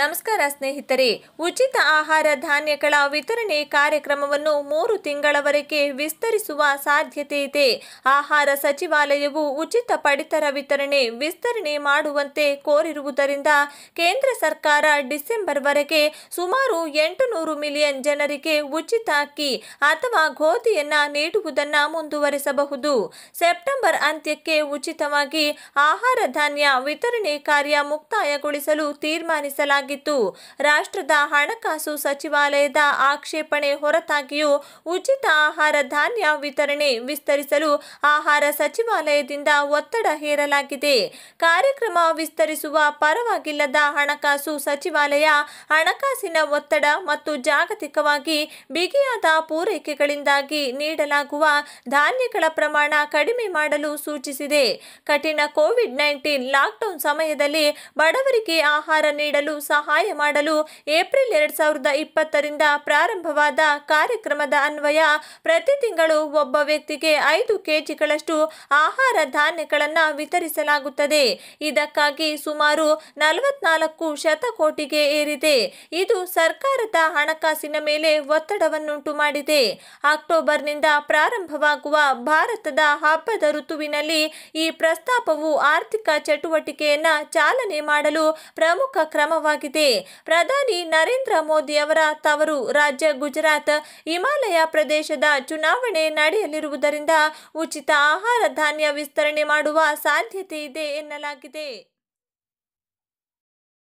ನಮಸ್ಕಾರ ಸ್ನೇಹಿತರೆ ಉಚಿತ ಆಹಾರ ಧಾನ್ಯಗಳ ವಿತರಣೆ ಕಾರ್ಯಕ್ರಮವನ್ನು ಮೂರು ತಿಂಗಳವರೆಗೆ ವಿಸ್ತರಿಸುವ ಸಾಧ್ಯತೆ ಇದೆ ಆಹಾರ ಸಚಿವಾಲಯವು ಉಚಿತ ಪಡಿತರ ವಿತರಣೆ ವಿಸ್ತರಣೆ ಮಾಡುವಂತೆ ಕೋರಿರುವುದರಿಂದ ಕೇಂದ್ರ ಸರ್ಕಾರ ಡಿಸೆಂಬರ್ವರೆಗೆ ಸುಮಾರು ಎಂಟು ನೂರು ಮಿಲಿಯನ್ ಜನರಿಗೆ ಉಚಿತ ಅಕ್ಕಿ ಅಥವಾ ಗೋಧಿಯನ್ನು ನೀಡುವುದನ್ನು ಮುಂದುವರೆಸಬಹುದು ಸೆಪ್ಟೆಂಬರ್ ಅಂತ್ಯಕ್ಕೆ ಉಚಿತವಾಗಿ ಆಹಾರ ಧಾನ್ಯ ವಿತರಣೆ ಕಾರ್ಯ ಮುಕ್ತಾಯಗೊಳಿಸಲು ತೀರ್ಮಾನಿಸಲಾಗಿದೆ ಮಾಡಲಾಗಿತ್ತು ರಾಷ್ಟ್ರದ ಹಣಕಾಸು ಸಚಿವಾಲಯದ ಆಕ್ಷೇಪಣೆ ಹೊರತಾಗಿಯೂ ಉಚಿತ ಆಹಾರ ಧಾನ್ಯ ವಿತರಣೆ ವಿಸ್ತರಿಸಲು ಆಹಾರ ಸಚಿವಾಲಯದಿಂದ ಒತ್ತಡ ಹೇರಲಾಗಿದೆ ಕಾರ್ಯಕ್ರಮ ವಿಸ್ತರಿಸುವ ಪರವಾಗಿಲ್ಲದ ಹಣಕಾಸು ಸಚಿವಾಲಯ ಹಣಕಾಸಿನ ಒತ್ತಡ ಮತ್ತು ಜಾಗತಿಕವಾಗಿ ಬಿಗಿಯಾದ ಪೂರೈಕೆಗಳಿಂದಾಗಿ ನೀಡಲಾಗುವ ಧಾನ್ಯಗಳ ಪ್ರಮಾಣ ಕಡಿಮೆ ಮಾಡಲು ಸೂಚಿಸಿದೆ ಕಠಿಣ ಕೋವಿಡ್ ನೈನ್ಟೀನ್ ಲಾಕ್ಡೌನ್ ಸಮಯದಲ್ಲಿ ಬಡವರಿಗೆ ಆಹಾರ ನೀಡಲು ಸಹಾಯ ಮಾಡಲು ಏಪ್ರಿಲ್ ಎರಡ್ ಸಾವಿರದ ಇಪ್ಪತ್ತರಿಂದ ಪ್ರಾರಂಭವಾದ ಕಾರ್ಯಕ್ರಮದ ಅನ್ವಯ ಪ್ರತಿ ತಿಂಗಳು ಒಬ್ಬ ವ್ಯಕ್ತಿಗೆ ಐದು ಕೆಜಿಗಳಷ್ಟು ಆಹಾರ ಧಾನ್ಯಗಳನ್ನು ವಿತರಿಸಲಾಗುತ್ತದೆ ಇದಕ್ಕಾಗಿ ಸುಮಾರು ನಲವತ್ನಾಲ್ಕು ಶತಕೋಟಿಗೆ ಏರಿದೆ ಇದು ಸರ್ಕಾರದ ಹಣಕಾಸಿನ ಮೇಲೆ ಒತ್ತಡವನ್ನುಂಟು ಮಾಡಿದೆ ಅಕ್ಟೋಬರ್ನಿಂದ ಪ್ರಾರಂಭವಾಗುವ ಭಾರತದ ಹಬ್ಬದ ಋತುವಿನಲ್ಲಿ ಈ ಪ್ರಸ್ತಾಪವು ಆರ್ಥಿಕ ಚಟುವಟಿಕೆಯನ್ನ ಚಾಲನೆ ಮಾಡಲು ಪ್ರಮುಖ ಕ್ರಮವಾಗಿದೆ ಆಗಿದೆ ಪ್ರಧಾನಿ ನರೇಂದ್ರ ಮೋದಿ ಅವರ ತವರು ರಾಜ್ಯ ಗುಜರಾತ್ ಹಿಮಾಲಯ ಪ್ರದೇಶದ ಚುನಾವಣೆ ನಡೆಯಲಿರುವುದರಿಂದ ಉಚಿತ ಆಹಾರ ಧಾನ್ಯ ವಿಸ್ತರಣೆ ಮಾಡುವ ಸಾಧ್ಯತೆ ಇದೆ ಎನ್ನಲಾಗಿದೆ